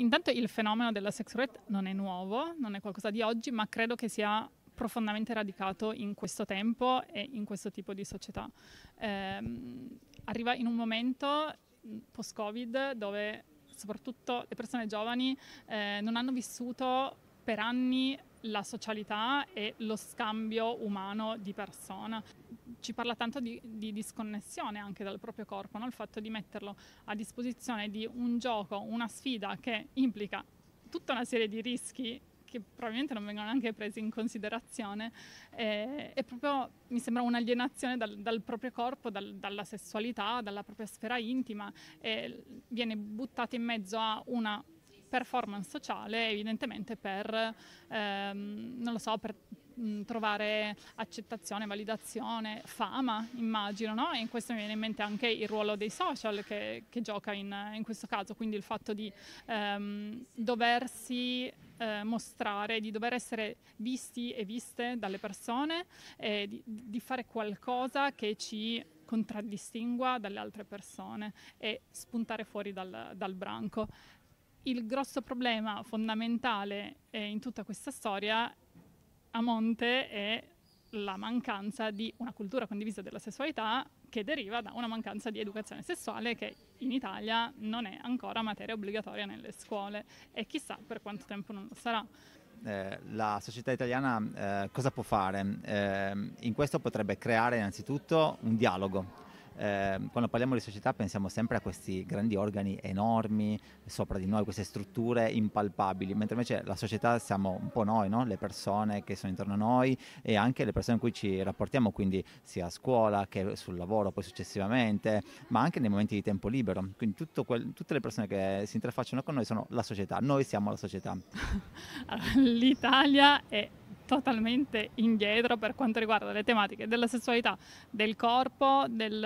intanto il fenomeno della sex roulette non è nuovo, non è qualcosa di oggi, ma credo che sia profondamente radicato in questo tempo e in questo tipo di società. Eh, arriva in un momento mm, post-Covid dove soprattutto le persone giovani eh, non hanno vissuto per anni la socialità e lo scambio umano di persona. Ci parla tanto di, di disconnessione anche dal proprio corpo, no? il fatto di metterlo a disposizione di un gioco, una sfida che implica tutta una serie di rischi che probabilmente non vengono neanche presi in considerazione, eh, è proprio, mi sembra un'alienazione dal, dal proprio corpo, dal, dalla sessualità, dalla propria sfera intima, eh, viene buttata in mezzo a una performance sociale evidentemente per, ehm, non lo so, per mh, mm, trovare accettazione, validazione, fama, immagino, no? E in questo mi viene in mente anche il ruolo dei social che, che gioca in, in, questo caso, quindi il fatto di ehm, doversi eh, mostrare, di dover essere visti e viste dalle persone, e di, di fare qualcosa che ci contraddistingua dalle altre persone e spuntare fuori dal, dal branco il grosso problema fondamentale eh, in tutta questa storia a monte è la mancanza di una cultura condivisa della sessualità che deriva da una mancanza di educazione sessuale che in Italia non è ancora materia obbligatoria nelle scuole e chissà per quanto tempo non lo sarà. Eh, la società italiana eh, cosa può fare? Eh, in questo potrebbe creare innanzitutto un dialogo Ehm, quando parliamo di società pensiamo sempre a questi grandi organi enormi sopra di noi, queste strutture impalpabili, mentre invece la società siamo un po' noi, no? le persone che sono intorno a noi e anche le persone con cui ci rapportiamo, quindi sia a scuola che sul lavoro poi successivamente, ma anche nei momenti di tempo libero. Quindi quel, tutte le persone che si interfacciano con noi sono la società, noi siamo la società. L'Italia è totalmente indietro per quanto riguarda le tematiche della sessualità, del corpo, del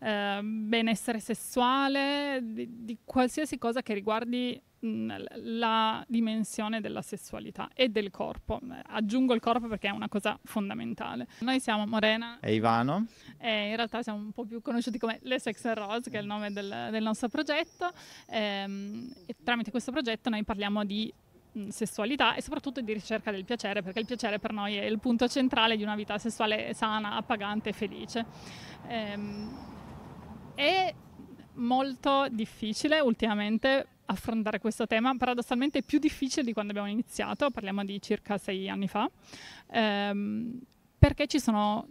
eh, benessere sessuale, di, di, qualsiasi cosa che riguardi la dimensione della sessualità e del corpo. Aggiungo il corpo perché è una cosa fondamentale. Noi siamo Morena e Ivano e in realtà siamo un po' più conosciuti come Le Sex and Rose, che è il nome del, del nostro progetto. E, ehm, e tramite questo progetto noi parliamo di Mm, sessualità e soprattutto di ricerca del piacere, perché il piacere per noi è il punto centrale di una vita sessuale sana, appagante e felice. Ehm, è molto difficile ultimamente affrontare questo tema, paradossalmente è più difficile di quando abbiamo iniziato, parliamo di circa sei anni fa, ehm, perché ci sono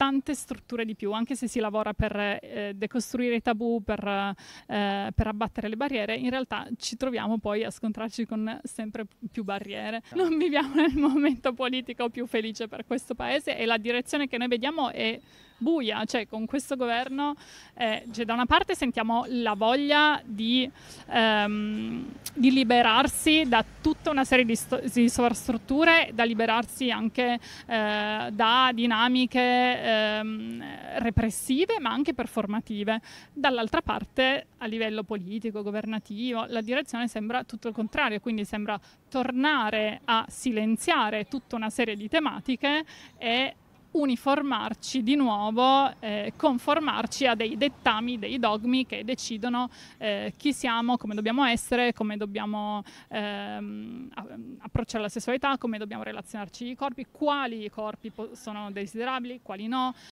tante strutture di più, anche se si lavora per eh, decostruire i tabù, per, eh, per, abbattere le barriere, in realtà ci troviamo poi a scontrarci con sempre più barriere. Non viviamo nel momento politico più felice per questo paese e la direzione che noi vediamo è buia, cioè con questo governo eh, cioè, da una parte sentiamo la voglia di, ehm, di liberarsi da tutta una serie di, sto- di sovrastrutture, da liberarsi anche eh, da dinamiche ehm, repressive ma anche performative, dall'altra parte a livello politico, governativo, la direzione sembra tutto il contrario, quindi sembra tornare a silenziare tutta una serie di tematiche e uniformarci di nuovo, eh, conformarci a dei dettami, dei dogmi che decidono eh, chi siamo, come dobbiamo essere, come dobbiamo ehm, approcciare la sessualità, come dobbiamo relazionarci i corpi, quali corpi po- sono desiderabili, quali no,